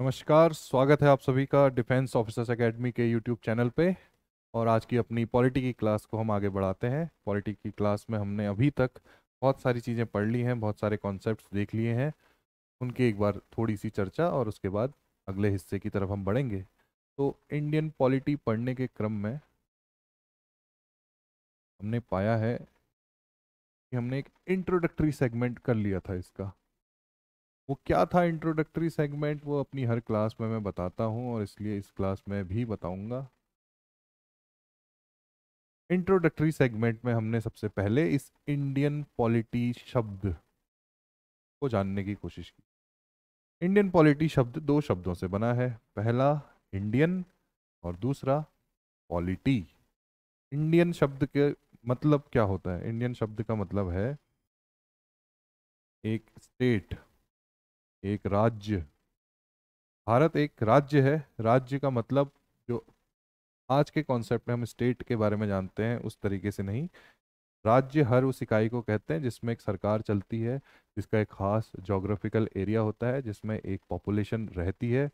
नमस्कार स्वागत है आप सभी का डिफेंस ऑफिसर्स एकेडमी के यूट्यूब चैनल पे और आज की अपनी पॉलिटी की क्लास को हम आगे बढ़ाते हैं पॉलिटी की क्लास में हमने अभी तक बहुत सारी चीज़ें पढ़ ली हैं बहुत सारे कॉन्सेप्ट देख लिए हैं उनकी एक बार थोड़ी सी चर्चा और उसके बाद अगले हिस्से की तरफ हम बढ़ेंगे तो इंडियन पॉलिटी पढ़ने के क्रम में हमने पाया है कि हमने एक इंट्रोडक्टरी सेगमेंट कर लिया था इसका वो क्या था इंट्रोडक्टरी सेगमेंट वो अपनी हर क्लास में मैं बताता हूँ और इसलिए इस क्लास में भी बताऊँगा इंट्रोडक्टरी सेगमेंट में हमने सबसे पहले इस इंडियन पॉलिटी शब्द को जानने की कोशिश की इंडियन पॉलिटी शब्द दो शब्दों से बना है पहला इंडियन और दूसरा पॉलिटी इंडियन शब्द के मतलब क्या होता है इंडियन शब्द का मतलब है एक स्टेट एक राज्य भारत एक राज्य है राज्य का मतलब जो आज के कॉन्सेप्ट में हम स्टेट के बारे में जानते हैं उस तरीके से नहीं राज्य हर उस इकाई को कहते हैं जिसमें एक सरकार चलती है जिसका एक खास जोग्राफिकल एरिया होता है जिसमें एक पॉपुलेशन रहती है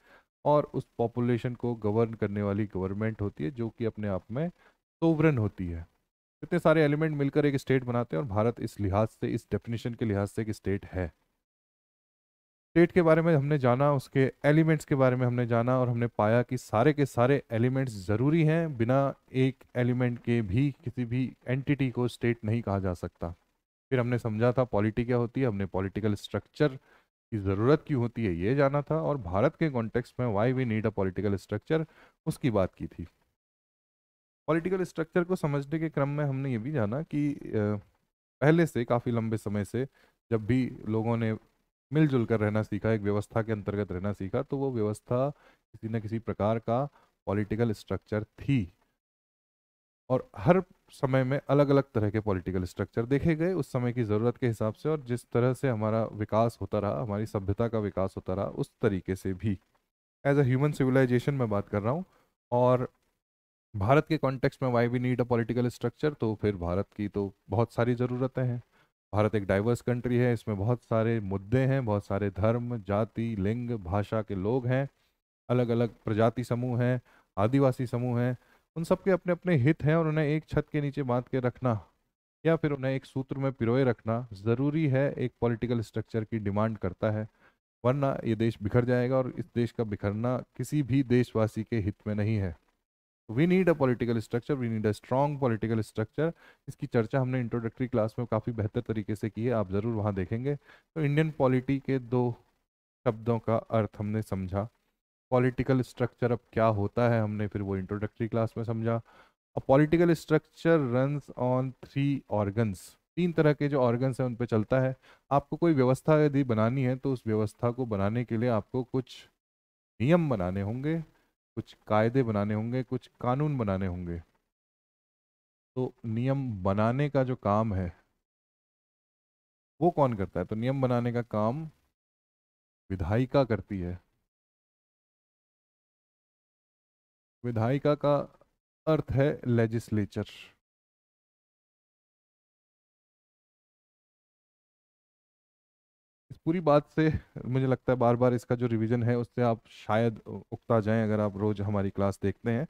और उस पॉपुलेशन को गवर्न करने वाली गवर्नमेंट होती है जो कि अपने आप में सोवरन होती है इतने सारे एलिमेंट मिलकर एक स्टेट बनाते हैं और भारत इस लिहाज से इस डेफिनेशन के लिहाज से एक स्टेट है स्टेट के बारे में हमने जाना उसके एलिमेंट्स के बारे में हमने जाना और हमने पाया कि सारे के सारे एलिमेंट्स ज़रूरी हैं बिना एक एलिमेंट के भी किसी भी एंटिटी को स्टेट नहीं कहा जा सकता फिर हमने समझा था पॉलिटी क्या होती है हमने पॉलिटिकल स्ट्रक्चर की ज़रूरत क्यों होती है ये जाना था और भारत के कॉन्टेक्स्ट में why we need a political structure उसकी बात की थी पॉलिटिकल स्ट्रक्चर को समझने के क्रम में हमने ये भी जाना कि पहले से काफ़ी लंबे समय से जब भी लोगों ने मिलजुल कर रहना सीखा एक व्यवस्था के अंतर्गत रहना सीखा तो वो व्यवस्था किसी न किसी प्रकार का पॉलिटिकल स्ट्रक्चर थी और हर समय में अलग अलग तरह के पॉलिटिकल स्ट्रक्चर देखे गए उस समय की ज़रूरत के हिसाब से और जिस तरह से हमारा विकास होता रहा हमारी सभ्यता का विकास होता रहा उस तरीके से भी एज अ ह्यूमन सिविलाइजेशन मैं बात कर रहा हूँ और भारत के कॉन्टेक्स्ट में why we need a political structure तो फिर भारत की तो बहुत सारी ज़रूरतें हैं भारत एक डाइवर्स कंट्री है इसमें बहुत सारे मुद्दे हैं बहुत सारे धर्म जाति लिंग भाषा के लोग हैं अलग अलग प्रजाति समूह हैं आदिवासी समूह हैं उन सबके अपने अपने हित हैं और उन्हें एक छत के नीचे बांध के रखना या फिर उन्हें एक सूत्र में पिरोए रखना ज़रूरी है एक पॉलिटिकल स्ट्रक्चर की डिमांड करता है वरना ये देश बिखर जाएगा और इस देश का बिखरना किसी भी देशवासी के हित में नहीं है we need a political structure we need a strong political structure इसकी चर्चा हमने इंट्रोडक्टरी क्लास में काफ़ी बेहतर तरीके से की है आप ज़रूर वहाँ देखेंगे तो इंडियन पॉलिटी के दो शब्दों का अर्थ हमने समझा पॉलिटिकल स्ट्रक्चर अब क्या होता है हमने फिर वो इंट्रोडक्टरी क्लास में समझा a political structure runs on three organs तीन तरह के जो ऑर्गन्स हैं उन पर चलता है आपको कोई व्यवस्था यदि बनानी है तो उस व्यवस्था को बनाने के लिए आपको कुछ नियम बनाने होंगे कुछ कायदे बनाने होंगे कुछ कानून बनाने होंगे तो नियम बनाने का जो काम है वो कौन करता है तो नियम बनाने का काम विधायिका करती है विधायिका का अर्थ है लेजिस्लेचर पूरी बात से मुझे लगता है बार बार इसका जो रिवीजन है उससे आप शायद उकता जाएं अगर आप रोज़ हमारी क्लास देखते हैं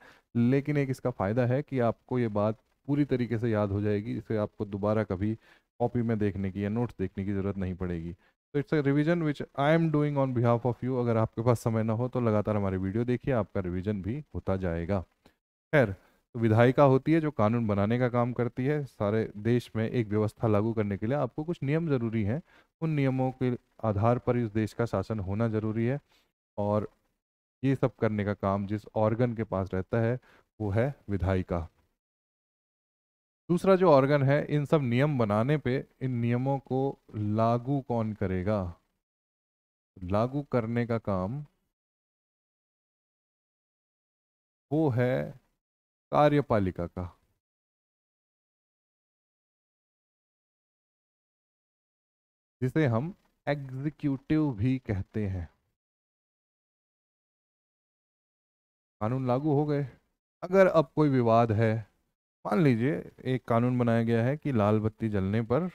लेकिन एक इसका फ़ायदा है कि आपको ये बात पूरी तरीके से याद हो जाएगी इसे आपको दोबारा कभी कॉपी में देखने की या नोट्स देखने की ज़रूरत नहीं पड़ेगी तो it's a revision which I am doing on behalf of you अगर आपके पास समय ना हो तो लगातार हमारे वीडियो देखिए आपका रिविज़न भी होता जाएगा खैर विधायिका होती है जो कानून बनाने का काम करती है सारे देश में एक व्यवस्था लागू करने के लिए आपको कुछ नियम ज़रूरी हैं उन नियमों के आधार पर इस देश का शासन होना ज़रूरी है और ये सब करने का काम जिस ऑर्गन के पास रहता है वो है विधायिका दूसरा जो ऑर्गन है इन सब नियम बनाने पे इन नियमों को लागू कौन करेगा लागू करने का काम वो है कार्यपालिका का जिसे हम एग्जीक्यूटिव भी कहते हैं कानून लागू हो गए अगर अब कोई विवाद है मान लीजिए एक कानून बनाया गया है कि लाल बत्ती जलने पर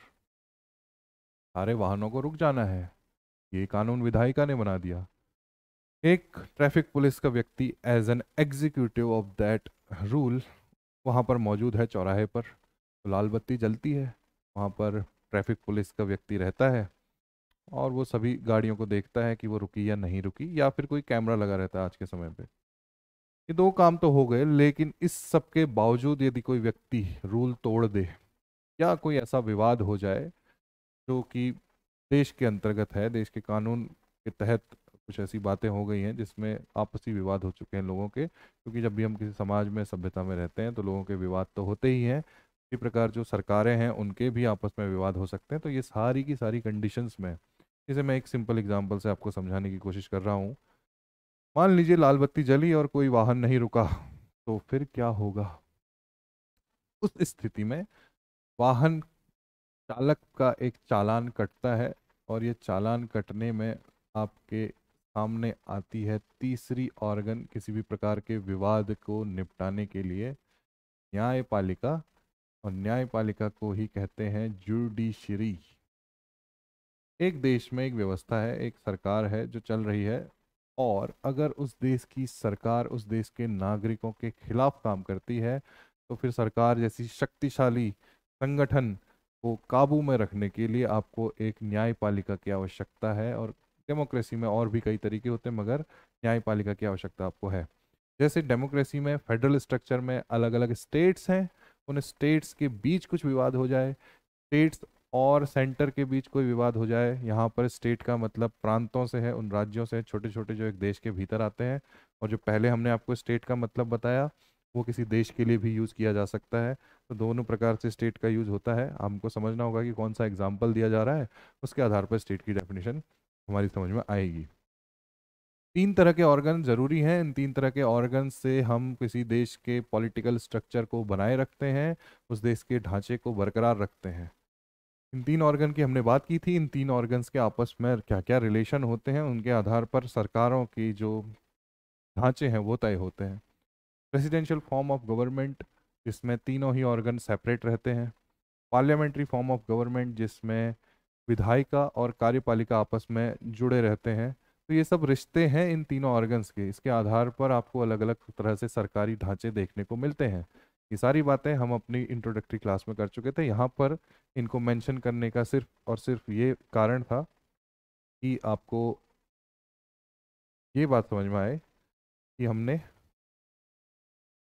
सारे वाहनों को रुक जाना है ये कानून विधायिका ने बना दिया एक ट्रैफिक पुलिस का व्यक्ति as an executive of that rule वहाँ पर मौजूद है चौराहे पर तो लाल बत्ती जलती है वहाँ पर ट्रैफिक पुलिस का व्यक्ति रहता है और वो सभी गाड़ियों को देखता है कि वो रुकी या नहीं रुकी या फिर कोई कैमरा लगा रहता है आज के समय पे ये दो काम तो हो गए लेकिन इस सब के बावजूद यदि कोई व्यक्ति रूल तोड़ दे या कोई ऐसा विवाद हो जाए जो कि देश के अंतर्गत है देश के कानून के तहत कुछ ऐसी बातें हो गई हैं जिसमें आपसी विवाद हो चुके हैं लोगों के क्योंकि जब भी हम किसी समाज में सभ्यता में रहते हैं तो लोगों के विवाद तो होते ही हैं इसी प्रकार जो सरकारें हैं उनके भी आपस में विवाद हो सकते हैं तो ये सारी की सारी कंडीशंस में इसे मैं एक सिंपल एग्जाम्पल से आपको समझाने की कोशिश कर रहा हूँ मान लीजिए लाल बत्ती जली और कोई वाहन नहीं रुका तो फिर क्या होगा उस स्थिति में वाहन चालक का एक चालान कटता है और ये चालान कटने में आपके सामने आती है तीसरी ऑर्गन किसी भी प्रकार के विवाद को निपटाने के लिए न्यायपालिका और न्यायपालिका को ही कहते हैं जुडिशरी एक देश में एक व्यवस्था है एक सरकार है जो चल रही है और अगर उस देश की सरकार उस देश के नागरिकों के खिलाफ काम करती है तो फिर सरकार जैसी शक्तिशाली संगठन को काबू में रखने के लिए आपको एक न्यायपालिका की आवश्यकता है और डेमोक्रेसी में और भी कई तरीके होते हैं मगर न्यायपालिका की आवश्यकता आपको है जैसे डेमोक्रेसी में फेडरल स्ट्रक्चर में अलग अलग स्टेट्स हैं उन स्टेट्स के बीच कुछ विवाद हो जाए स्टेट्स और सेंटर के बीच कोई विवाद हो जाए यहाँ पर स्टेट का मतलब प्रांतों से है उन राज्यों से छोटे छोटे जो एक देश के भीतर आते हैं और जो पहले हमने आपको स्टेट का मतलब बताया वो किसी देश के लिए भी यूज़ किया जा सकता है तो दोनों प्रकार से स्टेट का यूज़ होता है हमको समझना होगा कि कौन सा एग्जाम्पल दिया जा रहा है उसके आधार पर स्टेट की डेफिनेशन हमारी समझ में आएगी तीन तरह के ऑर्गन ज़रूरी हैं इन तीन तरह के ऑर्गन से हम किसी देश के पॉलिटिकल स्ट्रक्चर को बनाए रखते हैं उस देश के ढांचे को बरकरार रखते हैं इन तीन ऑर्गन की हमने बात की थी इन तीन ऑर्गन्स के आपस में क्या क्या रिलेशन होते हैं उनके आधार पर सरकारों की जो ढांचे हैं वो तय होते हैं प्रेसिडेंशियल फॉर्म ऑफ गवर्नमेंट जिसमें तीनों ही ऑर्गन सेपरेट रहते हैं पार्लियामेंट्री फॉर्म ऑफ गवर्नमेंट जिसमें विधायिका और कार्यपालिका आपस में जुड़े रहते हैं तो ये सब रिश्ते हैं इन तीनों ऑर्गन्स के इसके आधार पर आपको अलग अलग तरह से सरकारी ढांचे देखने को मिलते हैं ये सारी बातें हम अपनी इंट्रोडक्टरी क्लास में कर चुके थे यहाँ पर इनको मेंशन करने का सिर्फ और सिर्फ ये कारण था कि आपको ये बात समझ में आए कि हमने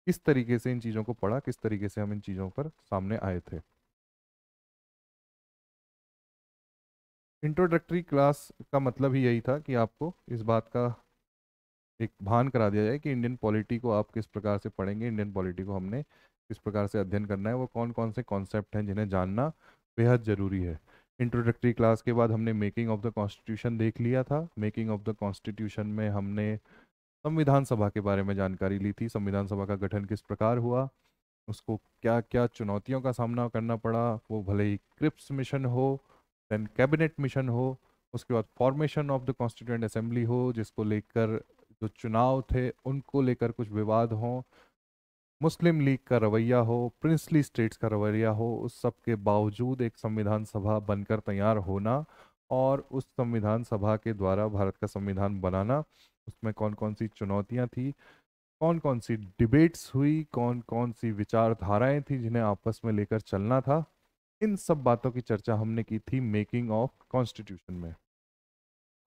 किस तरीके से इन चीज़ों को पढ़ा किस तरीके से हम इन चीज़ों पर सामने आए थे इंट्रोडक्टरी क्लास का मतलब ही यही था कि आपको इस बात का एक भान करा दिया जाए कि इंडियन पॉलिटी को आप किस प्रकार से पढ़ेंगे इंडियन पॉलिटी को हमने किस प्रकार से अध्ययन करना है वो कौन कौन से कॉन्सेप्ट हैं जिन्हें जानना बेहद ज़रूरी है इंट्रोडक्टरी क्लास के बाद हमने मेकिंग ऑफ द कॉन्स्टिट्यूशन देख लिया था मेकिंग ऑफ द कॉन्स्टिट्यूशन में हमने संविधान सभा के बारे में जानकारी ली थी संविधान सभा का गठन किस प्रकार हुआ उसको क्या क्या चुनौतियों का सामना करना पड़ा वो भले ही क्रिप्स मिशन हो देन कैबिनेट मिशन हो उसके बाद formation of the constituent assembly हो जिसको लेकर जो चुनाव थे उनको लेकर कुछ विवाद हों मुस्लिम लीग का रवैया हो प्रिंसली स्टेट्स का रवैया हो उस सब के बावजूद एक संविधान सभा बनकर तैयार होना और उस संविधान सभा के द्वारा भारत का संविधान बनाना उसमें कौन कौन सी चुनौतियाँ थी कौन कौन सी डिबेट्स हुई कौन कौन सी विचारधाराएं थी जिन्हें आपस में लेकर चलना था इन सब बातों की चर्चा हमने की थी मेकिंग ऑफ कॉन्स्टिट्यूशन में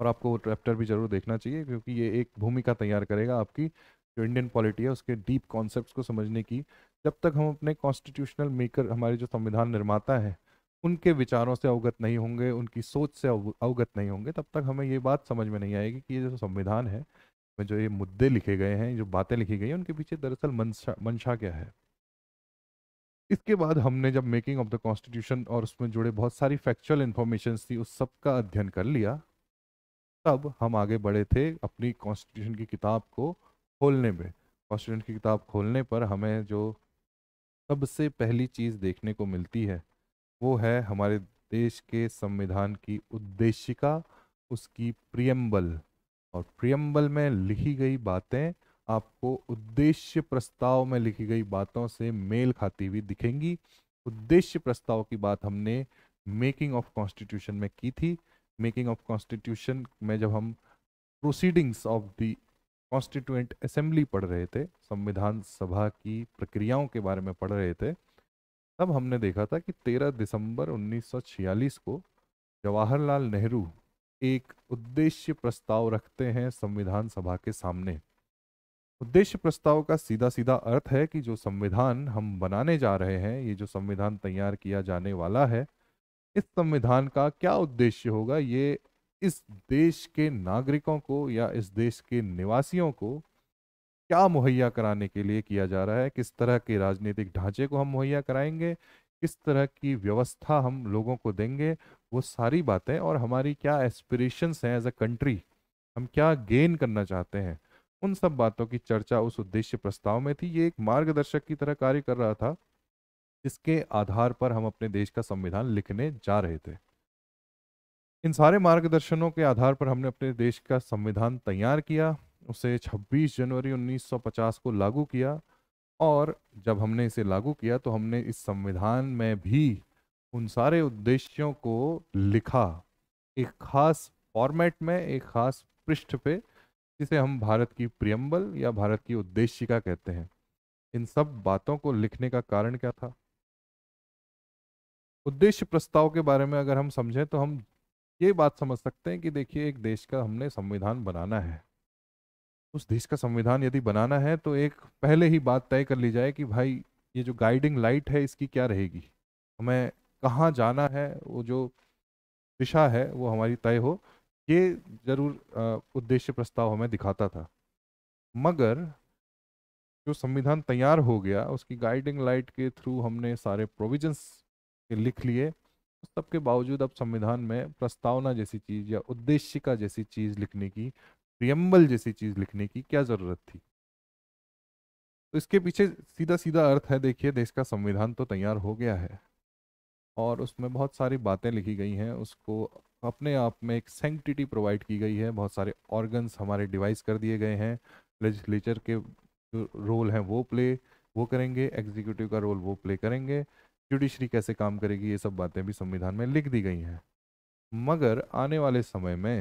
और आपको वो चैप्टर भी जरूर देखना चाहिए क्योंकि ये एक भूमिका तैयार करेगा आपकी जो इंडियन पॉलिटी है उसके डीप कॉन्सेप्ट को समझने की जब तक हम अपने कॉन्स्टिट्यूशनल मेकर हमारे जो संविधान निर्माता है उनके विचारों से अवगत नहीं होंगे उनकी सोच से अवगत नहीं होंगे तब तक हमें ये बात समझ में नहीं आएगी कि ये जो संविधान है में जो ये मुद्दे लिखे गए हैं जो बातें लिखी गई हैं उनके पीछे दरअसल मंशा मंशा क्या है इसके बाद हमने जब मेकिंग ऑफ द कॉन्स्टिट्यूशन और उसमें जुड़े बहुत सारी फैक्चुअल इन्फॉर्मेशन थी उस सब का अध्ययन कर लिया तब हम आगे बढ़े थे अपनी कॉन्स्टिट्यूशन की किताब को खोलने में कॉन्स्टिट्यूशन की किताब खोलने पर हमें जो सबसे पहली चीज़ देखने को मिलती है वो है हमारे देश के संविधान की उद्देशिका उसकी प्रियम्बल और प्रियम्बल में लिखी गई बातें आपको उद्देश्य प्रस्ताव में लिखी गई बातों से मेल खाती हुई दिखेंगी उद्देश्य प्रस्ताव की बात हमने मेकिंग ऑफ कॉन्स्टिट्यूशन में की थी मेकिंग ऑफ कॉन्स्टिट्यूशन में जब हम proceedings of the constituent assembly पढ़ रहे थे संविधान सभा की प्रक्रियाओं के बारे में पढ़ रहे थे तब हमने देखा था कि 13 दिसंबर 1946 को जवाहरलाल नेहरू एक उद्देश्य प्रस्ताव रखते हैं संविधान सभा के सामने उद्देश्य प्रस्ताव का सीधा सीधा अर्थ है कि जो संविधान हम बनाने जा रहे हैं ये जो संविधान तैयार किया जाने वाला है इस संविधान का क्या उद्देश्य होगा ये इस देश के नागरिकों को या इस देश के निवासियों को क्या मुहैया कराने के लिए किया जा रहा है किस तरह के राजनीतिक ढांचे को हम मुहैया कराएंगे किस तरह की व्यवस्था हम लोगों को देंगे वो सारी बातें और हमारी क्या एस्पिरेशंस हैं एज अ कंट्री हम क्या गेन करना चाहते हैं उन सब बातों की चर्चा उस उद्देश्य प्रस्ताव में थी ये एक मार्गदर्शक की तरह कार्य कर रहा था जिसके आधार पर हम अपने देश का संविधान लिखने जा रहे थे इन सारे मार्गदर्शनों के आधार पर हमने अपने देश का संविधान तैयार किया उसे 26 जनवरी 1950 को लागू किया और जब हमने इसे लागू किया तो हमने इस संविधान में भी उन सारे उद्देश्यों को लिखा एक खास फॉर्मेट में एक खास पृष्ठ पे जिसे हम भारत की प्रियम्बल या भारत की उद्देशिका कहते हैं इन सब बातों को लिखने का कारण क्या था उद्देश्य प्रस्ताव के बारे में अगर हम समझें तो हम ये बात समझ सकते हैं कि देखिए एक देश का हमने संविधान बनाना है उस देश का संविधान यदि बनाना है तो एक पहले ही बात तय कर ली जाए कि भाई ये जो गाइडिंग लाइट है इसकी क्या रहेगी हमें कहाँ जाना है वो जो दिशा है वो हमारी तय हो ये जरूर उद्देश्य प्रस्ताव हमें दिखाता था मगर जो संविधान तैयार हो गया उसकी गाइडिंग लाइट के थ्रू हमने सारे प्रोविजंस लिख लिए उस सब के बावजूद अब संविधान में प्रस्तावना जैसी चीज़ या उद्देश्य का जैसी चीज़ लिखने की प्रियम्बल जैसी चीज़ लिखने की क्या ज़रूरत थी तो इसके पीछे सीधा सीधा अर्थ है देखिए देश का संविधान तो तैयार हो गया है और उसमें बहुत सारी बातें लिखी गई हैं उसको तो अपने आप में एक सेंटिटी प्रोवाइड की गई है बहुत सारे ऑर्गन्स हमारे डिवाइस कर दिए गए हैं लेजिस्लेचर के रोल हैं वो प्ले वो करेंगे एग्जीक्यूटिव का रोल वो प्ले करेंगे जुडिशरी कैसे काम करेगी ये सब बातें भी संविधान में लिख दी गई हैं मगर आने वाले समय में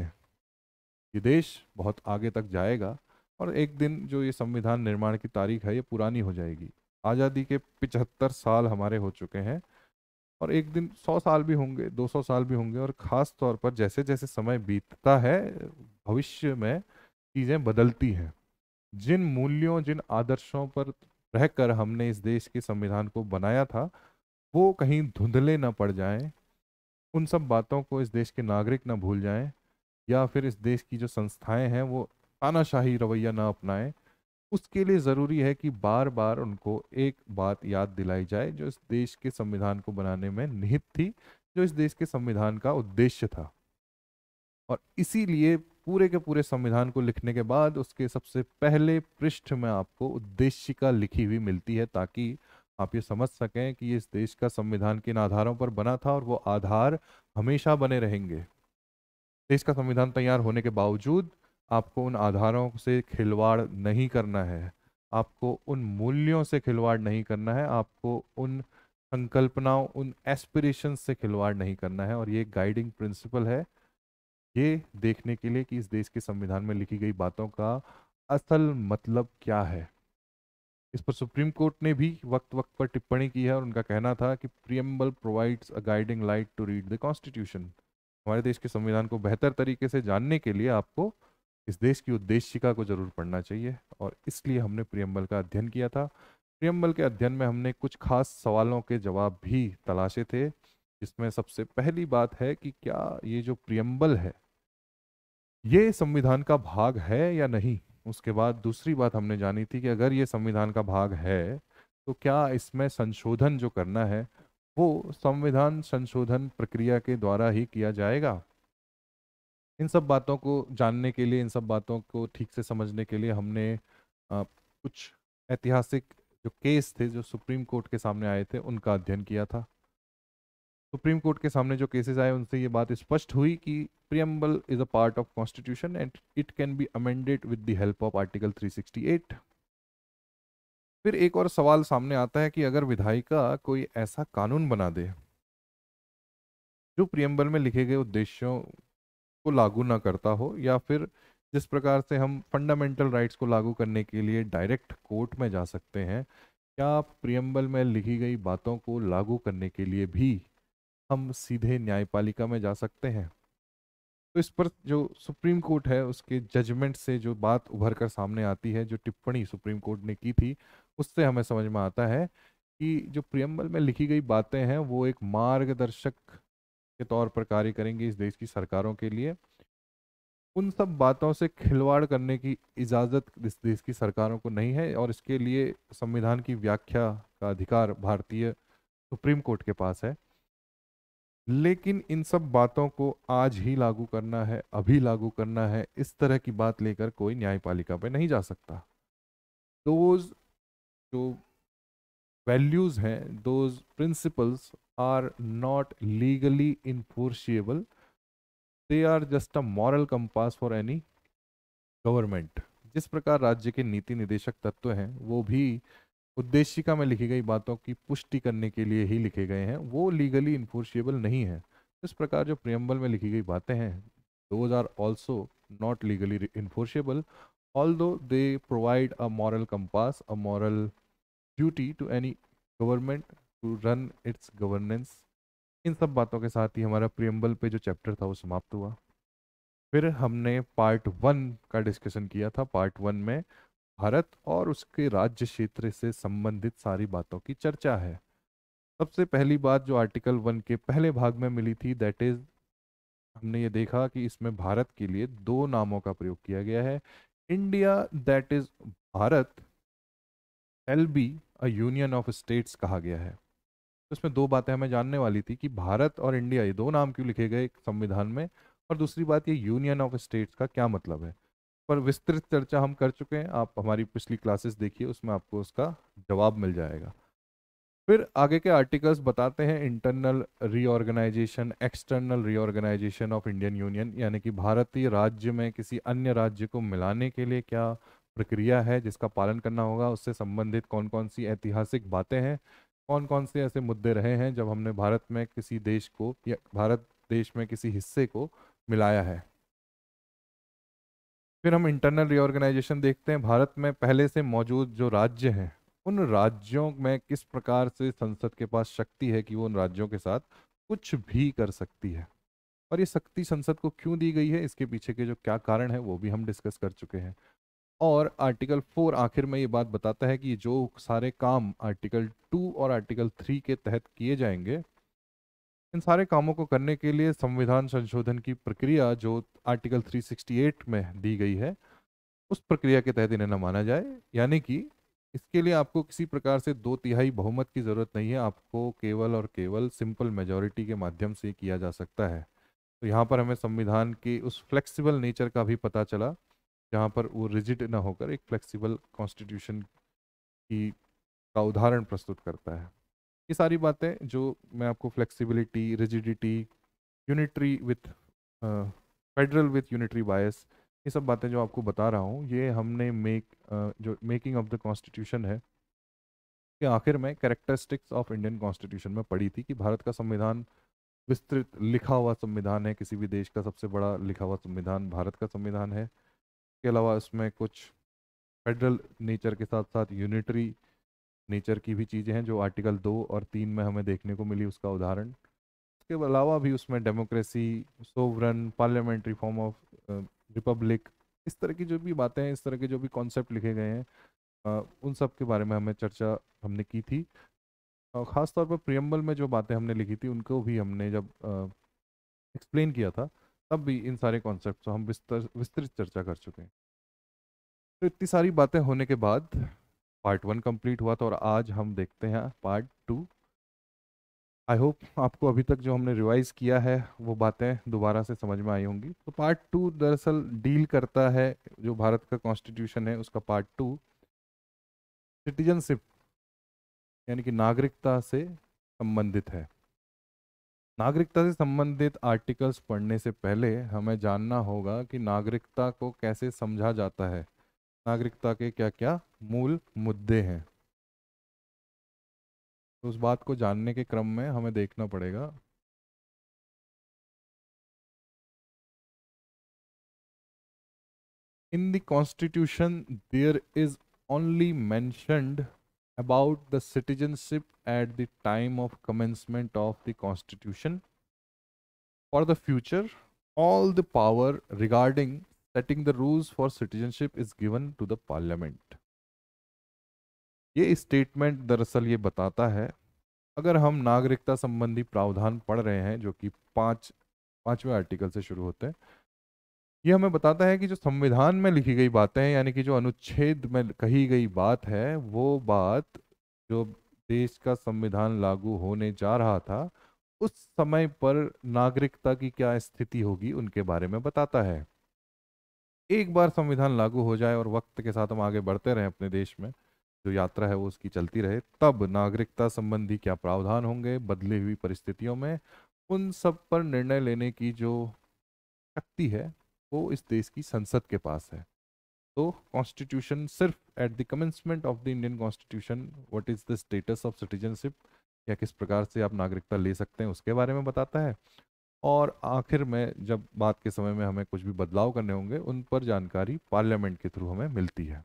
ये देश बहुत आगे तक जाएगा और एक दिन जो ये संविधान निर्माण की तारीख है ये पुरानी हो जाएगी आज़ादी के पिचहत्तर साल हमारे हो चुके हैं और एक दिन सौ साल भी होंगे दो सौ साल भी होंगे और ख़ास तौर पर जैसे जैसे समय बीतता है भविष्य में चीज़ें बदलती हैं जिन मूल्यों जिन आदर्शों पर रहकर हमने इस देश के संविधान को बनाया था वो कहीं धुंधले ना पड़ जाएं उन सब बातों को इस देश के नागरिक ना भूल जाएं या फिर इस देश की जो संस्थाएं हैं वो तानाशाही रवैया ना अपनाएं उसके लिए ज़रूरी है कि बार बार उनको एक बात याद दिलाई जाए जो इस देश के संविधान को बनाने में निहित थी जो इस देश के संविधान का उद्देश्य था और इसीलिए पूरे के पूरे संविधान को लिखने के बाद उसके सबसे पहले पृष्ठ में आपको उद्देशिका लिखी हुई मिलती है ताकि आप ये समझ सकें कि इस देश का संविधान किन आधारों पर बना था और वो आधार हमेशा बने रहेंगे देश का संविधान तैयार होने के बावजूद आपको उन आधारों से खिलवाड़ नहीं करना है आपको उन मूल्यों से खिलवाड़ नहीं करना है आपको उन संकल्पनाओं उन एस्पिरेशन से खिलवाड़ नहीं करना है और ये गाइडिंग प्रिंसिपल है ये देखने के लिए कि इस देश के संविधान में लिखी गई बातों का असल मतलब क्या है इस पर सुप्रीम कोर्ट ने भी वक्त वक्त पर टिप्पणी की है और उनका कहना था कि preamble provides a guiding light to read the constitution हमारे देश के संविधान को बेहतर तरीके से जानने के लिए आपको इस देश की उद्देशिका को जरूर पढ़ना चाहिए और इसलिए हमने प्रियम्बल का अध्ययन किया था प्रियम्बल के अध्ययन में हमने कुछ खास सवालों के जवाब भी तलाशे थे जिसमें सबसे पहली बात है कि क्या ये जो प्रियम्बल है ये संविधान का भाग है या नहीं उसके बाद दूसरी बात हमने जानी थी कि अगर ये संविधान का भाग है तो क्या इसमें संशोधन जो करना है वो संविधान संशोधन प्रक्रिया के द्वारा ही किया जाएगा इन सब बातों को जानने के लिए इन सब बातों को ठीक से समझने के लिए हमने आ, कुछ ऐतिहासिक जो केस थे जो सुप्रीम कोर्ट के सामने आए थे उनका अध्ययन किया था सुप्रीम कोर्ट के सामने जो केसेस आए उनसे ये बात स्पष्ट हुई कि preamble is a part of constitution and it can be amended with the help of article 368 फिर एक और सवाल सामने आता है कि अगर विधायिका कोई ऐसा कानून बना दे जो प्रियम्बल में लिखे गए उद्देश्यों को लागू ना करता हो या फिर जिस प्रकार से हम फंडामेंटल राइट्स को लागू करने के लिए डायरेक्ट कोर्ट में जा सकते हैं क्या प्रियम्बल में लिखी गई बातों को लागू करने के लिए भी हम सीधे न्यायपालिका में जा सकते हैं तो इस पर जो सुप्रीम कोर्ट है उसके जजमेंट से जो बात उभर कर सामने आती है जो टिप्पणी सुप्रीम कोर्ट ने की थी उससे हमें समझ में आता है कि जो प्रियम्बल में लिखी गई बातें हैं वो एक मार्गदर्शक के तौर पर कार्य करेंगे इस देश की सरकारों के लिए उन सब बातों से खिलवाड़ करने की इजाज़त इस देश की सरकारों को नहीं है और इसके लिए संविधान की व्याख्या का अधिकार भारतीय सुप्रीम कोर्ट के पास है लेकिन इन सब बातों को आज ही लागू करना है अभी लागू करना है इस तरह की बात लेकर कोई न्यायपालिका पर नहीं जा सकता दोज जो वैल्यूज हैं those principles are not legally enforceable they are just a moral compass for any government जिस प्रकार राज्य के नीति निदेशक तत्व हैं वो भी उद्देशिका में लिखी गई बातों की पुष्टि करने के लिए ही लिखे गए हैं वो लीगली इन्फोर्सिएबल नहीं है इस प्रकार जो प्रियम्बल में लिखी गई बातें हैं those are also not legally enforceable although they provide a moral compass a moral duty to any government to run its governance इन सब बातों के साथ ही हमारा प्रियम्बल पे जो चैप्टर था वो समाप्त हुआ फिर हमने पार्ट वन का डिस्कशन किया था पार्ट वन में भारत और उसके राज्य क्षेत्र से संबंधित सारी बातों की चर्चा है सबसे पहली बात जो आर्टिकल वन के पहले भाग में मिली थी दैट इज हमने ये देखा कि इसमें भारत के लिए दो नामों का प्रयोग किया गया है India that is Bharat shall be a union of states कहा गया है तो इसमें दो बातें हमें जानने वाली थी कि भारत और इंडिया ये दो नाम क्यों लिखे गए संविधान में और दूसरी बात ये यूनियन ऑफ स्टेट्स का क्या मतलब है पर विस्तृत चर्चा हम कर चुके हैं आप हमारी पिछली क्लासेस देखिए उसमें आपको उसका जवाब मिल जाएगा फिर आगे के आर्टिकल्स बताते हैं internal reorganisation external reorganisation of Indian union यानी कि भारतीय राज्य में किसी अन्य राज्य को मिलाने के लिए क्या प्रक्रिया है जिसका पालन करना होगा उससे संबंधित कौन कौन सी ऐतिहासिक बातें हैं कौन कौन से ऐसे मुद्दे रहे हैं जब हमने भारत में किसी देश को या भारत देश में किसी हिस्से को मिलाया है फिर हम इंटरनल रिओर्गेनाइजेशन देखते हैं भारत में पहले से मौजूद जो राज्य हैं उन राज्यों में किस प्रकार से संसद के पास शक्ति है कि वो उन राज्यों के साथ कुछ भी कर सकती है और ये शक्ति संसद को क्यों दी गई है इसके पीछे के जो क्या कारण है वो भी हम डिस्कस कर चुके हैं और आर्टिकल फोर आखिर में ये बात बताता है कि जो सारे काम आर्टिकल टू और आर्टिकल थ्री के तहत किए जाएंगे इन सारे कामों को करने के लिए संविधान संशोधन की प्रक्रिया जो आर्टिकल 368 में दी गई है उस प्रक्रिया के तहत इन्हें न माना जाए यानी कि इसके लिए आपको किसी प्रकार से दो तिहाई बहुमत की ज़रूरत नहीं है आपको केवल और केवल सिंपल मेजॉरिटी के माध्यम से किया जा सकता है तो यहाँ पर हमें संविधान के उस फ्लेक्सिबल नेचर का भी पता चला जहाँ पर वो रिजिड ना होकर एक फ्लेक्सिबल कॉन्स्टिट्यूशन की का उदाहरण प्रस्तुत करता है ये सारी बातें जो मैं आपको flexibility rigidity unitary with federal with unitary bias ये सब बातें जो आपको बता रहा हूँ ये हमने मेक uh, जो मेकिंग ऑफ द कॉन्स्टिट्यूशन है कि आखिर में कैरेक्टरिस्टिक्स ऑफ इंडियन कॉन्स्टिट्यूशन में पढ़ी थी कि भारत का संविधान विस्तृत लिखा हुआ संविधान है किसी भी देश का सबसे बड़ा लिखा हुआ संविधान भारत का संविधान है इसके अलावा इसमें कुछ फेडरल नेचर के साथ साथ यूनिटरी नेचर की भी चीज़ें हैं जो आर्टिकल दो और तीन में हमें देखने को मिली उसका उदाहरण इसके अलावा भी उसमें democracy sovereign parliamentary form of republic इस तरह की जो भी बातें हैं इस तरह के जो भी कॉन्सेप्ट लिखे गए हैं आ, उन सब के बारे में हमें चर्चा हमने की थी और ख़ासतौर पर प्रियम्बल में जो बातें हमने लिखी थी उनको भी हमने जब एक्सप्लेन किया था तब भी इन सारे कॉन्सेप्ट हम विस्तर विस्तृत चर्चा कर चुके हैं तो इतनी सारी बातें होने के बाद पार्ट वन कंप्लीट हुआ था और आज हम देखते हैं पार्ट टू आई होप आपको अभी तक जो हमने रिवाइज किया है वो बातें दोबारा से समझ में आई होंगी तो पार्ट टू दरअसल डील करता है जो भारत का कॉन्स्टिट्यूशन है उसका पार्ट टू सिटीजनशिप यानी कि नागरिकता से संबंधित है नागरिकता से संबंधित आर्टिकल्स पढ़ने से पहले हमें जानना होगा कि नागरिकता को कैसे समझा जाता है नागरिकता के क्या क्या मूल मुद्दे हैं तो उस बात को जानने के क्रम में हमें देखना पड़ेगा in the constitution there is only mentioned about the citizenship at the time of commencement of the constitution. For the future, all the power regarding setting the rules for citizenship is given to the parliament. ये statement दरअसल ये बताता है अगर हम नागरिकता संबंधी प्रावधान पढ़ रहे हैं जो कि पाँच पाँचवें आर्टिकल से शुरू होते हैं ये हमें बताता है कि जो संविधान में लिखी गई बातें हैं यानी कि जो अनुच्छेद में कही गई बात है वो बात जो देश का संविधान लागू होने जा रहा था उस समय पर नागरिकता की क्या स्थिति होगी उनके बारे में बताता है एक बार संविधान लागू हो जाए और वक्त के साथ हम आगे बढ़ते रहें अपने देश में जो यात्रा है वो उसकी चलती रहे तब नागरिकता संबंधी क्या प्रावधान होंगे बदली हुई परिस्थितियों में उन सब पर निर्णय लेने की जो शक्ति है वो इस देश की संसद के पास है तो कॉन्स्टिट्यूशन सिर्फ at the commencement of the Indian constitution what is the status of citizenship या किस प्रकार से आप नागरिकता ले सकते हैं उसके बारे में बताता है और आखिर में जब बात के समय में हमें कुछ भी बदलाव करने होंगे उन पर जानकारी पार्लियामेंट के थ्रू हमें मिलती है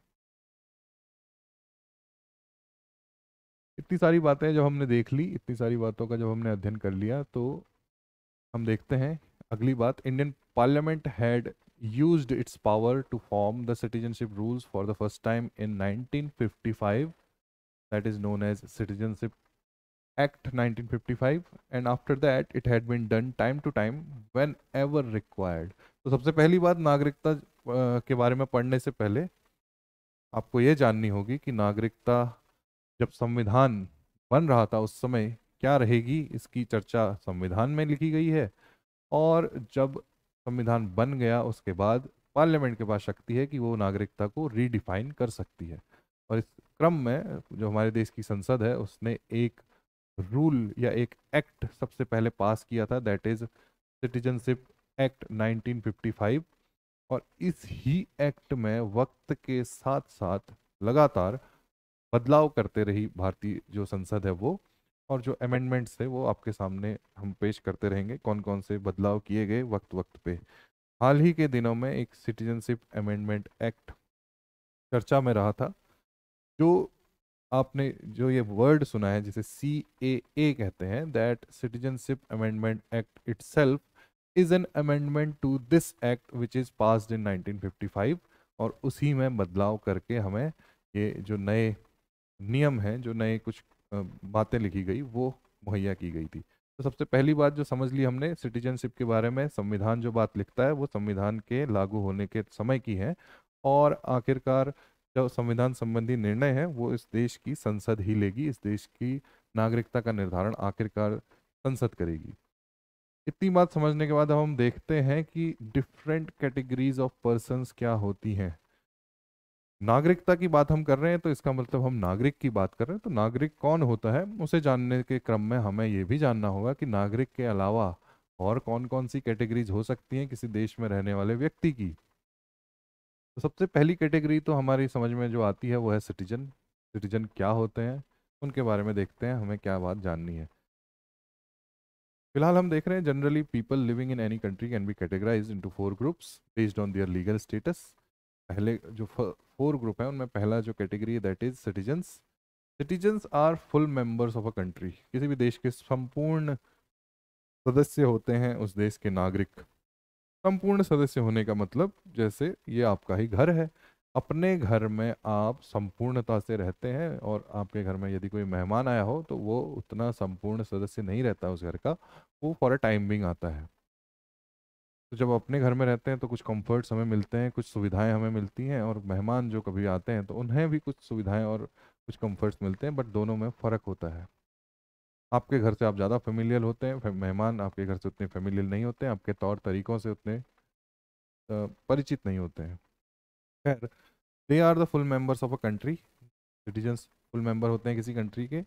इतनी सारी बातें जब हमने देख ली इतनी सारी बातों का जब हमने अध्ययन कर लिया तो हम देखते हैं अगली बात Indian parliament had use its power to form the citizenship rules for the first time in fifty five that is known as citizenship act nineteen fifty five and after that it had been done time to time whenever required तो सबसे पहली बात नागरिकता के बारे में पढ़ने से पहले आपको ये जाननी होगी कि नागरिकता जब संविधान बन रहा था उस समय क्या रहेगी इसकी चर्चा संविधान में लिखी गई है और जब संविधान बन गया उसके बाद पार्लियामेंट के पास शक्ति है कि वो नागरिकता को रीडिफाइन कर सकती है और इस क्रम में जो हमारे देश की संसद है उसने एक रूल या एक एक्ट सबसे पहले पास किया था दैट इज सिटीजनशिप एक्ट 1955 और इस ही एक्ट में वक्त के साथ साथ लगातार बदलाव करते रही भारतीय जो संसद है वो और जो अमेंडमेंट्स है वो आपके सामने हम पेश करते रहेंगे कौन कौन से बदलाव किए गए वक्त वक्त पे हाल ही के दिनों में एक सिटीजनशिप अमेंडमेंट एक्ट चर्चा में रहा था जो आपने जो ये वर्ड सुना है जिसे सी ए ए कहते हैं that citizenship amendment act itself is an amendment to this act which is pass in five और उसी में बदलाव करके हमें ये जो नए नियम हैं जो नए कुछ बातें लिखी गई वो मुहैया की गई थी तो सबसे पहली बात जो समझ ली हमने सिटीजनशिप के बारे में संविधान जो बात लिखता है वो संविधान के लागू होने के समय की है और आखिरकार जो संविधान संबंधी निर्णय है वो इस देश की संसद ही लेगी इस देश की नागरिकता का निर्धारण आखिरकार संसद करेगी इतनी बात समझने के बाद हम देखते हैं कि डिफरेंट कैटेगरीज ऑफ पर्सनस क्या होती हैं नागरिकता की बात हम कर रहे हैं तो इसका मतलब हम नागरिक की बात कर रहे हैं तो नागरिक कौन होता है उसे जानने के क्रम में हमें ये भी जानना होगा कि नागरिक के अलावा और कौन कौन सी कैटेगरीज हो सकती हैं किसी देश में रहने वाले व्यक्ति की तो सबसे पहली कैटेगरी तो हमारी समझ में जो आती है वो है सिटीजन सिटीजन क्या होते हैं उनके बारे में देखते हैं हमें क्या बात जाननी है फिलहाल हम देख रहे हैं generally people living in any country can be categorise into four groups based on their legal status पहले जो फोर ग्रुप है उनमें पहला जो कैटेगरी है that is citizens citizens are full members of a country किसी भी देश के संपूर्ण सदस्य होते हैं उस देश के नागरिक संपूर्ण सदस्य होने का मतलब जैसे ये आपका ही घर है अपने घर में आप संपूर्णता से रहते हैं और आपके घर में यदि कोई मेहमान आया हो तो वो उतना संपूर्ण सदस्य नहीं रहता उस घर का वो फॉर अ टाइम बिंग आता है तो जब अपने घर में रहते हैं तो कुछ कंफर्ट्स हमें मिलते हैं कुछ सुविधाएं हमें मिलती हैं और मेहमान जो कभी आते हैं तो उन्हें भी कुछ सुविधाएं और कुछ कंफर्ट्स मिलते हैं बट दोनों में फ़र्क होता है आपके घर से आप ज़्यादा फेमिलियल होते हैं मेहमान आपके घर से उतने फेमिलियल नहीं होते हैं आपके तौर तरीक़ों से उतने परिचित नहीं होते हैं खैर they are the full members of a country citizens full member होते हैं किसी कंट्री के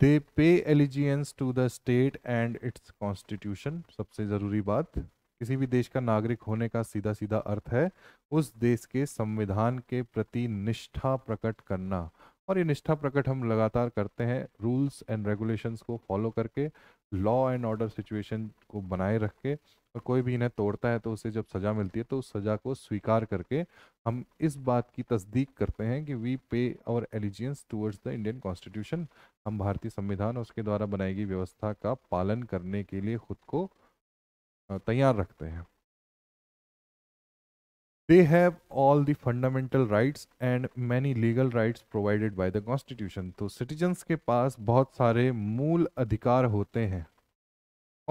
they pay allegiance to the state and its constitution सबसे ज़रूरी बात किसी भी देश का नागरिक होने का सीधा सीधा अर्थ है उस देश के संविधान के प्रति निष्ठा प्रकट करना और ये निष्ठा प्रकट हम लगातार करते हैं रूल्स एंड रेगुलेशंस को फॉलो करके लॉ एंड ऑर्डर सिचुएशन को बनाए रख के और कोई भी इन्हें तोड़ता है तो उसे जब सज़ा मिलती है तो उस सज़ा को स्वीकार करके हम इस बात की तस्दीक करते हैं कि we pay our allegiance towards the Indian constitution हम भारतीय संविधान और उसके द्वारा बनाई गई व्यवस्था का पालन करने के लिए खुद को तैयार रखते हैं they have all the fundamental rights and many legal rights provided by the constitution तो सिटीजन्स के पास बहुत सारे मूल अधिकार होते हैं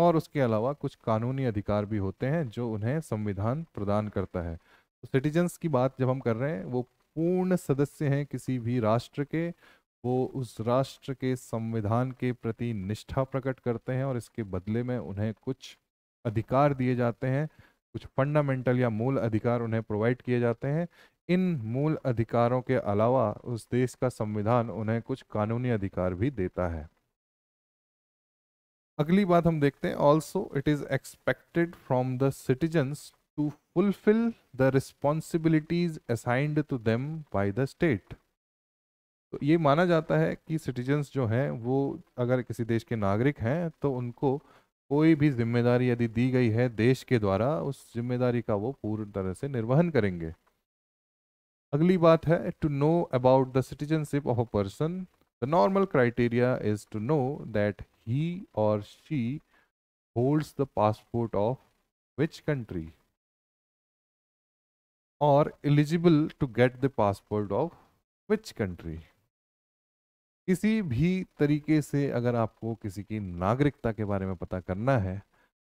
और उसके अलावा कुछ कानूनी अधिकार भी होते हैं जो उन्हें संविधान प्रदान करता है तो सिटीजन्स की बात जब हम कर रहे हैं वो पूर्ण सदस्य हैं किसी भी राष्ट्र के वो उस राष्ट्र के संविधान के प्रति निष्ठा प्रकट करते हैं और इसके बदले में उन्हें कुछ अधिकार दिए जाते हैं कुछ फंडामेंटल या मूल अधिकार उन्हें प्रोवाइड किए जाते हैं इन मूल अधिकारों के अलावा उस देश का संविधान उन्हें कुछ कानूनी अधिकार भी देता है अगली बात हम देखते हैं also it is expected from the citizens to fulfil the responsibilities assigned to them by the state तो ये माना जाता है कि सिटीजन्स जो हैं वो अगर किसी देश के नागरिक हैं तो उनको कोई भी जिम्मेदारी यदि दी गई है देश के द्वारा उस जिम्मेदारी का वो पूर्ण तरह से निर्वहन करेंगे अगली बात है to know about the citizenship of a person the normal criteria is to know that he और she holds the passport of which country और eligible to get the passport of which country किसी भी तरीके से अगर आपको किसी की नागरिकता के बारे में पता करना है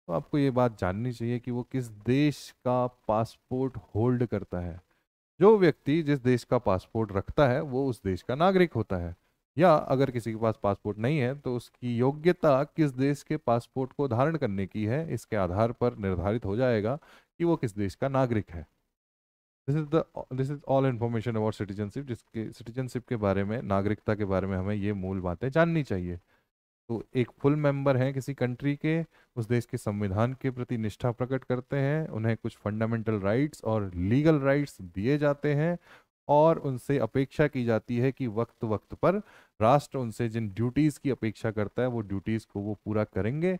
तो आपको ये बात जाननी चाहिए कि वो किस देश का पासपोर्ट होल्ड करता है जो व्यक्ति जिस देश का पासपोर्ट रखता है वो उस देश का नागरिक होता है या अगर किसी के पास पासपोर्ट नहीं है तो उसकी योग्यता किस देश के पासपोर्ट को धारण करने की है इसके आधार पर निर्धारित हो जाएगा कि वो किस देश का नागरिक है this is the this is all information about citizenship जिसके सिटीजनशिप के बारे में नागरिकता के बारे में हमें ये मूल बातें जाननी चाहिए तो एक फुल मेंबर हैं किसी कंट्री के उस देश के संविधान के प्रति निष्ठा प्रकट करते हैं उन्हें कुछ फंडामेंटल राइट्स और लीगल राइट्स दिए जाते हैं और उनसे अपेक्षा की जाती है कि वक्त वक्त पर राष्ट्र उनसे जिन ड्यूटीज़ की अपेक्षा करता है वो ड्यूटीज़ को वो पूरा करेंगे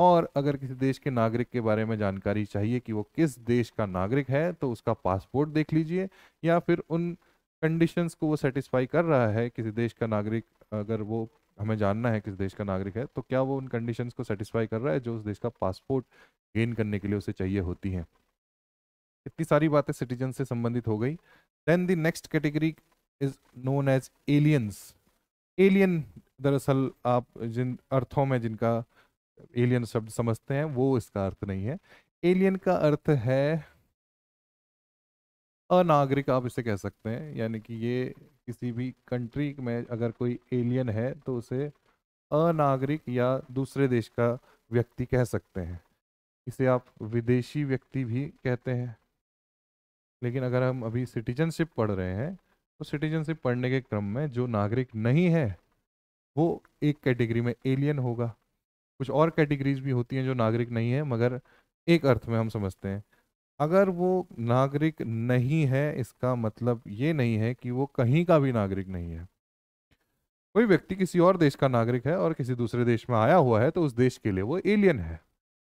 और अगर किसी देश के नागरिक के बारे में जानकारी चाहिए कि वो किस देश का नागरिक है तो उसका पासपोर्ट देख लीजिए या फिर उन कंडीशंस को वो सेटिस्फाई कर रहा है किसी देश का नागरिक अगर वो हमें जानना है किस देश का नागरिक है तो क्या वो उन कंडीशंस को सेटिस्फाई कर रहा है जो उस देश का पासपोर्ट गेन करने के लिए उसे चाहिए होती हैं इतनी सारी बातें सिटीजन से संबंधित हो गई then the next category is known as aliens alien दरअसल आप जिन अर्थों में जिनका एलियन शब्द समझते हैं वो इसका अर्थ नहीं है एलियन का अर्थ है अनागरिक आप इसे कह सकते हैं यानी कि ये किसी भी कंट्री में अगर कोई एलियन है तो उसे अनागरिक या दूसरे देश का व्यक्ति कह सकते हैं इसे आप विदेशी व्यक्ति भी कहते हैं लेकिन अगर हम अभी सिटीजनशिप पढ़ रहे हैं तो सिटीजनशिप पढ़ने के क्रम में जो नागरिक नहीं है वो एक कैटेगरी में एलियन होगा कुछ और कैटेगरीज भी होती हैं जो नागरिक नहीं है मगर एक अर्थ में हम समझते हैं अगर वो नागरिक नहीं है इसका मतलब ये नहीं है कि वो कहीं का भी नागरिक नहीं है कोई व्यक्ति किसी और देश का नागरिक है और किसी दूसरे देश में आया हुआ है तो उस देश के लिए वो एलियन है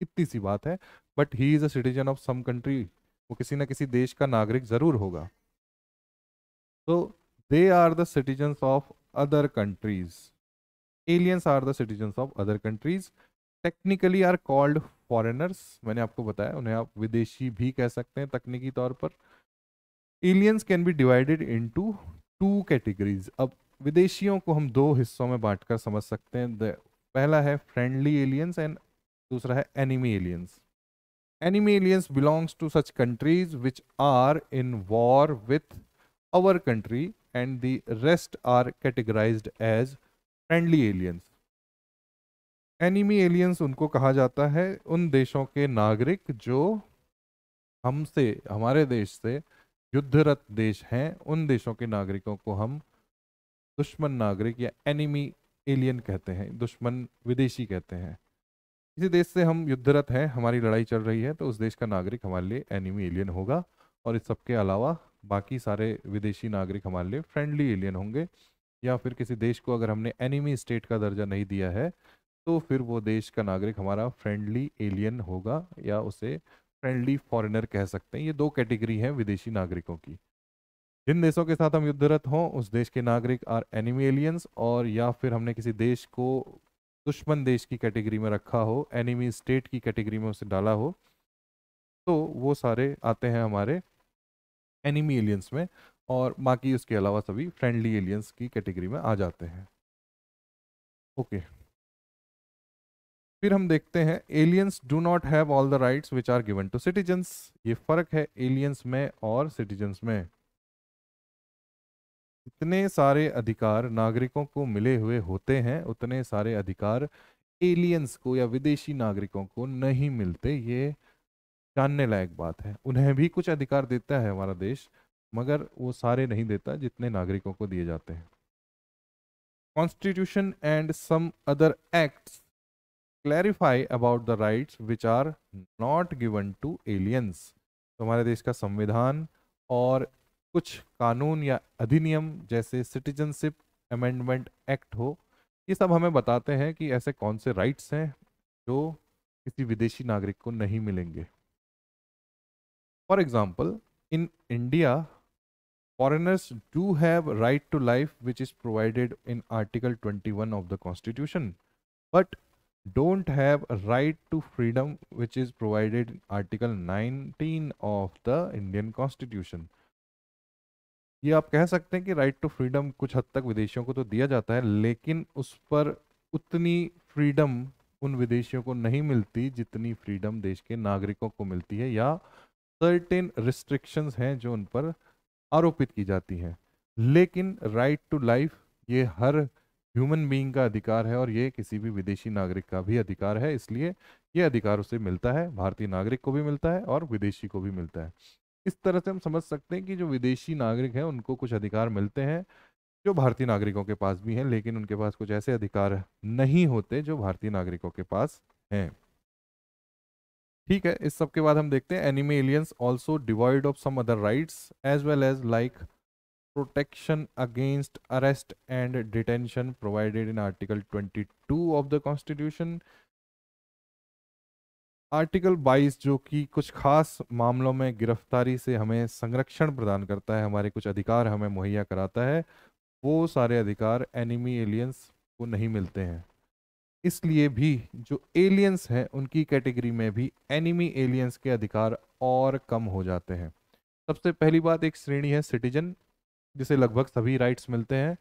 इतनी सी बात है but he is a citizen of some country वो किसी ना किसी देश का नागरिक जरूर होगा तो they are the citizens of other countries aliens are the citizens of other countries technically are called foreigners मैंने आपको बताया उन्हें आप विदेशी भी कह सकते हैं तकनीकी तौर पर aliens can be divided into two categories अब विदेशियों को हम दो हिस्सों में बांटकर समझ सकते हैं पहला है फ्रेंडली एलियंस एंड दूसरा है enemy aliens enemy aliens belongs to such countries which are in war with our country and the rest are categorised as friendly aliens enemy aliens उनको कहा जाता है उन देशों के नागरिक जो हमसे हमारे देश से युद्धरत देश हैं उन देशों के नागरिकों को हम दुश्मन नागरिक या एनिमी एलियन कहते हैं दुश्मन विदेशी कहते हैं किसी देश से हम युद्धरत हैं हमारी लड़ाई चल रही है तो उस देश का नागरिक हमारे लिए एनिमी एलियन होगा और इस सबके अलावा बाकी सारे विदेशी नागरिक हमारे लिए फ्रेंडली एलियन होंगे या फिर किसी देश को अगर हमने एनिमी स्टेट का दर्जा नहीं दिया है तो फिर वो देश का नागरिक हमारा फ्रेंडली एलियन होगा या उसे फ्रेंडली फॉरेनर कह सकते हैं ये दो कैटेगरी हैं विदेशी नागरिकों की जिन देशों के साथ हम युद्धरत हों उस देश के नागरिक आर एनिमी एलियंस और या फिर हमने किसी देश को दुश्मन देश की कैटेगरी में रखा हो एनिमी स्टेट की कैटेगरी में उसे डाला हो तो वो सारे आते हैं हमारे एनिमी एलियंस में और बाकी उसके अलावा सभी फ्रेंडली एलियंस की कैटेगरी में आ जाते हैं ओके फिर हम देखते हैं aliens do not have all the rights which are given to citizens ये फ़र्क है एलियंस में और सिटीजन्स में इतने सारे अधिकार नागरिकों को मिले हुए होते हैं उतने सारे अधिकार एलियंस को या विदेशी नागरिकों को नहीं मिलते ये जानने लायक बात है उन्हें भी कुछ अधिकार देता है हमारा देश मगर वो सारे नहीं देता जितने नागरिकों को दिए जाते हैं constitution and some other acts clarify about the rights which are not given to aliens तो हमारे देश का संविधान और कुछ कानून या अधिनियम जैसे सिटीजनशिप अमेंडमेंट एक्ट हो ये सब हमें बताते हैं कि ऐसे कौन से राइट्स हैं जो किसी विदेशी नागरिक को नहीं मिलेंगे for example in India foreigners do have right to life which is provided in article 21 of the constitution but don't have a right to freedom which is provided in article 19 of the indian constitution ये आप कह सकते हैं कि right to freedom कुछ हद तक विदेशियों को तो दिया जाता है लेकिन उस पर उतनी फ्रीडम उन विदेशियों को नहीं मिलती जितनी फ्रीडम देश के नागरिकों को मिलती है या सर्टेन रिस्ट्रिक्शंस हैं जो उन पर आरोपित की जाती है लेकिन राइट टू लाइफ ये हर ह्यूमन बीइंग का अधिकार है और ये किसी भी विदेशी नागरिक का भी अधिकार है इसलिए ये अधिकार उसे मिलता है भारतीय नागरिक को भी मिलता है और विदेशी को भी मिलता है इस तरह से हम समझ सकते हैं कि जो विदेशी नागरिक हैं उनको कुछ अधिकार मिलते हैं जो भारतीय नागरिकों के पास भी हैं लेकिन उनके पास कुछ ऐसे अधिकार नहीं होते जो भारतीय नागरिकों के पास हैं ठीक है इस सब के बाद हम देखते हैं enemy aliens also devoid of some other rights as well as like against arrest and detention provided in article twenty 22 of the constitution article 22 जो कि कुछ खास मामलों में गिरफ्तारी से हमें संरक्षण प्रदान करता है हमारे कुछ अधिकार हमें मुहैया कराता है वो सारे अधिकार एनिमी एलियंस को नहीं मिलते हैं इसलिए भी जो एलियंस हैं उनकी कैटेगरी में भी एनिमी एलियंस के अधिकार और कम हो जाते हैं सबसे पहली बात एक श्रेणी है सिटीजन जिसे लगभग सभी राइट्स मिलते हैं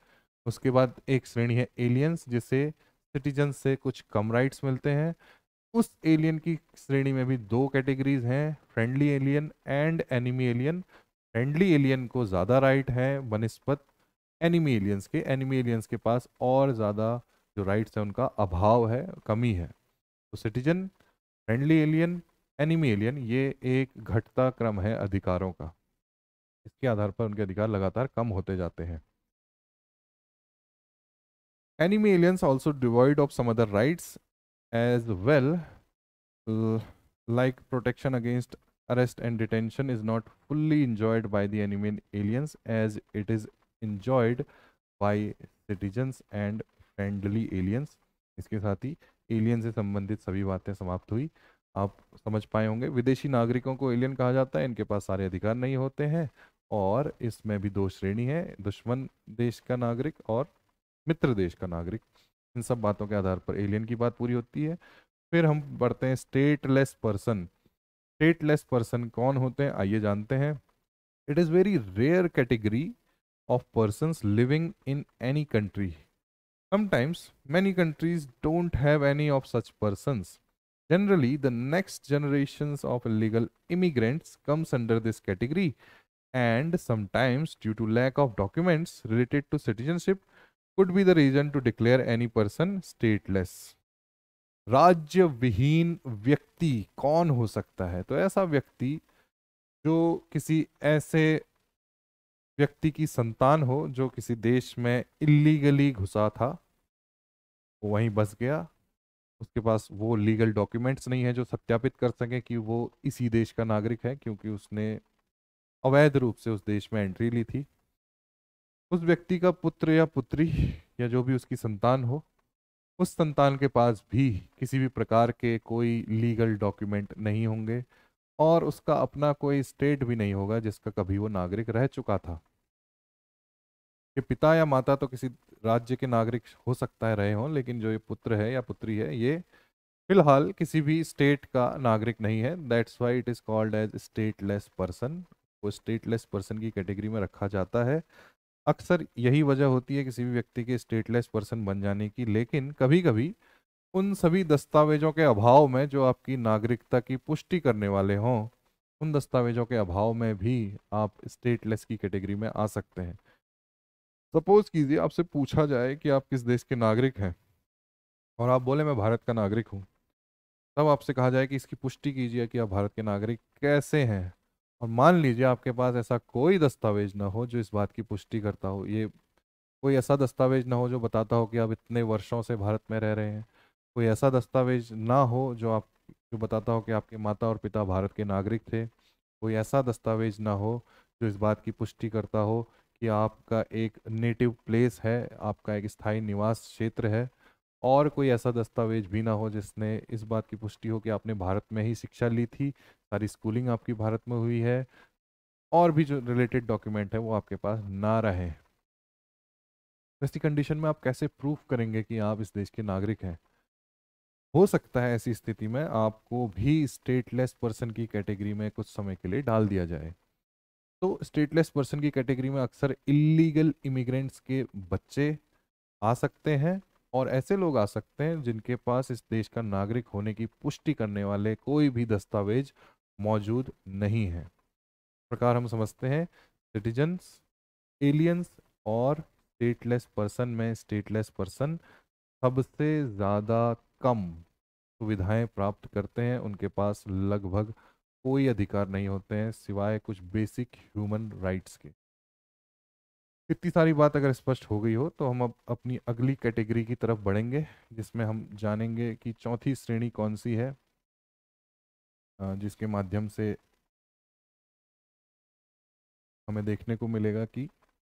उसके बाद एक श्रेणी है एलियंस जिसे सिटीजन से कुछ कम राइट्स मिलते हैं उस एलियन की श्रेणी में भी दो कैटेगरीज हैं friendly alien and enemy alien friendly alien को ज़्यादा राइट है बनस्पत एनिमी एलियंस के एनिमी एलियंस के पास और ज़्यादा जो राइट्स हैं उनका अभाव है कमी है तो citizen friendly alien enemy alien ये एक घटता क्रम है अधिकारों का इसके आधार पर उनके अधिकार लगातार कम होते जाते हैं enemy aliens also devoid of some other rights as well like protection against arrest and detention is not fully enjoyed by the enemy aliens as it is enjoyed by citizens and friendly aliens इसके साथ ही alien से संबंधित सभी बातें समाप्त हुई आप समझ पाए होंगे विदेशी नागरिकों को एलियन कहा जाता है इनके पास सारे अधिकार नहीं होते हैं और इसमें भी दो श्रेणी है दुश्मन देश का नागरिक और मित्र देश का नागरिक इन सब बातों के आधार पर एलियन की बात पूरी होती है फिर हम बढ़ते हैं स्टेटलेस पर्सन स्टेटलेस पर्सन कौन होते हैं आइए जानते हैं it is very rare category of person living in any country Sometimes many countries don't have any of such persons. Generally, the next generations of illegal immigrants comes under this category and sometimes due to lack of documents related to citizenship could be the reason to declare any person stateless. राज्य विहीन व्यक्ति कौन हो सकता है तो ऐसा व्यक्ति जो किसी ऐसे व्यक्ति की संतान हो जो किसी देश में इलीगली घुसा था वो वहीं बस गया उसके पास वो लीगल डॉक्यूमेंट्स नहीं है जो सत्यापित कर सकें कि वो इसी देश का नागरिक है क्योंकि उसने अवैध रूप से उस देश में एंट्री ली थी उस व्यक्ति का पुत्र या पुत्री या जो भी उसकी संतान हो उस संतान के पास भी किसी भी प्रकार के कोई लीगल डॉक्यूमेंट नहीं होंगे और उसका अपना कोई स्टेट भी नहीं होगा जिसका कभी वो नागरिक रह चुका था कि पिता या माता तो किसी राज्य के नागरिक हो सकता है रहे हों लेकिन जो ये पुत्र है या पुत्री है ये फिलहाल किसी भी स्टेट का नागरिक नहीं है that's why it is called as stateless person वो स्टेटलेस पर्सन की कैटेगरी में रखा जाता है अक्सर यही वजह होती है किसी भी व्यक्ति के स्टेटलेस पर्सन बन जाने की लेकिन कभी कभी उन सभी दस्तावेजों के अभाव में जो आपकी नागरिकता की पुष्टि करने वाले हों उन दस्तावेजों के अभाव में भी आप स्टेटलेस की कैटेगरी में आ सकते हैं सपोज कीजिए आपसे पूछा जाए कि आप किस देश के नागरिक हैं और आप बोले मैं भारत का नागरिक हूँ तब आपसे कहा जाए कि इसकी पुष्टि कीजिए कि आप भारत के नागरिक कैसे हैं और मान लीजिए आपके पास ऐसा कोई दस्तावेज ना हो जो इस बात की पुष्टि करता हो ये कोई ऐसा दस्तावेज ना हो जो बताता हो कि आप इतने वर्षों से भारत में रह रहे हैं कोई ऐसा दस्तावेज ना हो जो आप जो बताता हो कि आपके माता और पिता भारत के नागरिक थे कोई ऐसा दस्तावेज ना हो जो इस बात की पुष्टि करता हो कि आपका एक नेटिव प्लेस है आपका एक स्थायी निवास क्षेत्र है और कोई ऐसा दस्तावेज भी ना हो जिसने इस बात की पुष्टि हो कि आपने भारत में ही शिक्षा ली थी सारी स्कूलिंग आपकी भारत में हुई है और भी जो रिलेटेड डॉक्यूमेंट है वो आपके पास ना रहे तो ऐसी कंडीशन में आप कैसे प्रूफ करेंगे कि आप इस देश के नागरिक हैं हो सकता है ऐसी स्थिति में आपको भी स्टेटलेस पर्सन की कैटेगरी में कुछ समय के लिए डाल दिया जाए तो स्टेटलेस पर्सन की कैटेगरी में अक्सर इलीगल इमिग्रेंट्स के बच्चे आ सकते हैं और ऐसे लोग आ सकते हैं जिनके पास इस देश का नागरिक होने की पुष्टि करने वाले कोई भी दस्तावेज मौजूद नहीं है प्रकार हम समझते हैं सिटीजन्स एलियंस और स्टेटलेस पर्सन में स्टेटलेस पर्सन सबसे ज़्यादा कम सुविधाएं प्राप्त करते हैं उनके पास लगभग कोई अधिकार नहीं होते हैं सिवाय कुछ बेसिक ह्यूमन राइट्स के इतनी सारी बात अगर स्पष्ट हो गई हो तो हम अब अपनी अगली कैटेगरी की तरफ बढ़ेंगे जिसमें हम जानेंगे कि चौथी श्रेणी कौन सी है जिसके माध्यम से हमें देखने को मिलेगा कि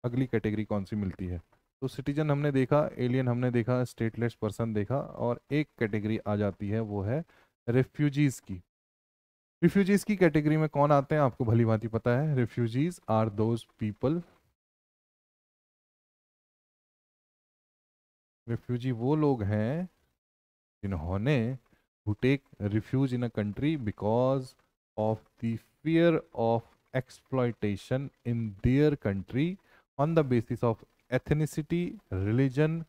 अगली कैटेगरी कौन सी मिलती है तो सिटीजन हमने देखा एलियन हमने देखा स्टेटलेस पर्सन देखा और एक कैटेगरी आ जाती है वो है रेफ्यूजीज़ की रिफ्यूजीज़ की कैटेगरी में कौन आते हैं आपको भली भांति पता है refugees are those people refugee वो लोग हैं जिन्होंने who take refuge in a country because of the fear of exploitation in their country on the basis of ethnicity religion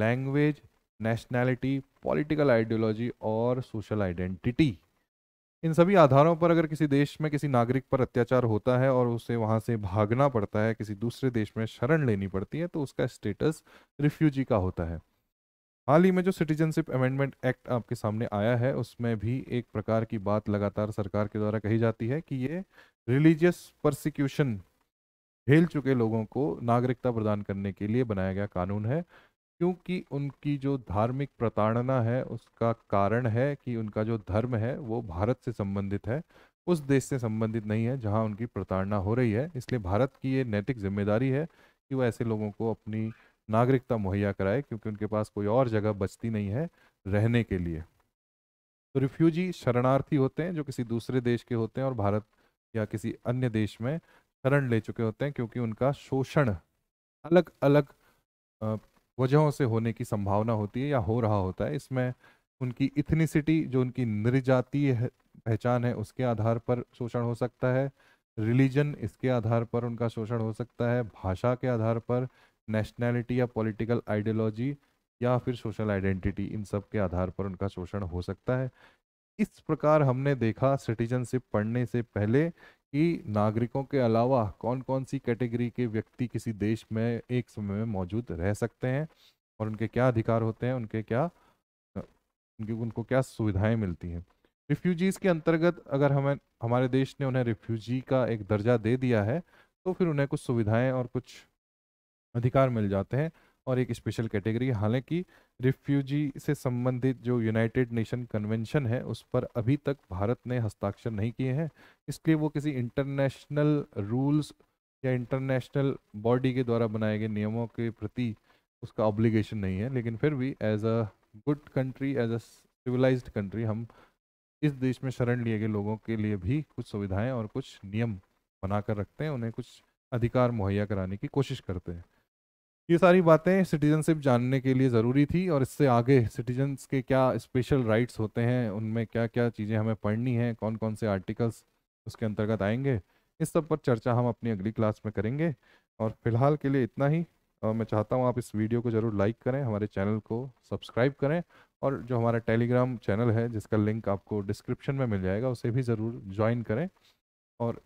language nationality political ideology और सोशल आइडेंटिटी इन सभी आधारों पर अगर किसी देश में किसी नागरिक पर अत्याचार होता है और उसे वहां से भागना पड़ता है किसी दूसरे देश में शरण लेनी पड़ती है तो उसका स्टेटस रिफ्यूजी का होता है हाल ही में जो सिटीजनशिप अमेंडमेंट एक्ट आपके सामने आया है उसमें भी एक प्रकार की बात लगातार सरकार के द्वारा कही जाती है कि ये रिलीजियस परसिक्यूशन झेल चुके लोगों को नागरिकता प्रदान करने के लिए बनाया गया कानून है क्योंकि उनकी जो धार्मिक प्रताड़ना है उसका कारण है कि उनका जो धर्म है वो भारत से संबंधित है उस देश से संबंधित नहीं है जहां उनकी प्रताड़ना हो रही है इसलिए भारत की ये नैतिक जिम्मेदारी है कि वो ऐसे लोगों को अपनी नागरिकता मुहैया कराए क्योंकि उनके पास कोई और जगह बचती नहीं है रहने के लिए तो रिफ्यूजी शरणार्थी होते हैं जो किसी दूसरे देश के होते हैं और भारत या किसी अन्य देश में शरण ले चुके होते हैं क्योंकि उनका शोषण अलग अलग वजहों से होने की संभावना होती है या हो रहा होता है इसमें उनकी इथनिसिटी जो उनकी निर्जातीय पहचान है उसके आधार पर शोषण हो सकता है रिलीजन इसके आधार पर उनका शोषण हो सकता है भाषा के आधार पर नेशनैलिटी या पॉलिटिकल आइडियोलॉजी या फिर सोशल आइडेंटिटी इन सब के आधार पर उनका शोषण हो सकता है इस प्रकार हमने देखा सिटीजनशिप पढ़ने से पहले कि नागरिकों के अलावा कौन कौन सी कैटेगरी के व्यक्ति किसी देश में एक समय में मौजूद रह सकते हैं और उनके क्या अधिकार होते हैं उनके क्या उनके उनको क्या सुविधाएं मिलती हैं रिफ्यूजीज़ के अंतर्गत अगर हमें हमारे देश ने उन्हें रिफ्यूजी का एक दर्जा दे दिया है तो फिर उन्हें कुछ सुविधाएं और कुछ अधिकार मिल जाते हैं और एक स्पेशल कैटेगरी है हालांकि रिफ्यूजी से संबंधित जो यूनाइटेड नेशन कन्वेंशन है उस पर अभी तक भारत ने हस्ताक्षर नहीं किए हैं इसलिए वो किसी इंटरनेशनल रूल्स या इंटरनेशनल बॉडी के द्वारा बनाए गए नियमों के प्रति उसका ऑब्लिगेशन नहीं है लेकिन फिर भी as a good country as a civilise country हम इस देश में शरण लिए गए लोगों के लिए भी कुछ सुविधाएं और कुछ नियम बना कर रखते हैं उन्हें कुछ अधिकार मुहैया कराने की कोशिश करते हैं ये सारी बातें सिटीजनशिप जानने के लिए ज़रूरी थी और इससे आगे सिटीजन्स के क्या स्पेशल राइट्स होते हैं उनमें क्या क्या चीज़ें हमें पढ़नी हैं कौन कौन से आर्टिकल्स उसके अंतर्गत आएंगे इस सब पर चर्चा हम अपनी अगली क्लास में करेंगे और फिलहाल के लिए इतना ही और मैं चाहता हूँ आप इस वीडियो को ज़रूर लाइक करें हमारे चैनल को सब्सक्राइब करें और जो हमारा टेलीग्राम चैनल है जिसका लिंक आपको डिस्क्रिप्शन में मिल जाएगा उसे भी ज़रूर ज्वाइन करें और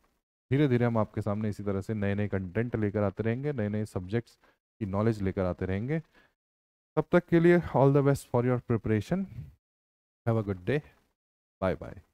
धीरे धीरे हम आपके सामने इसी तरह से नए नए कंटेंट लेकर आते रहेंगे नए नए सब्जेक्ट्स की नॉलेज लेकर आते रहेंगे तब तक के लिए all the best for your preparation have a good day bye bye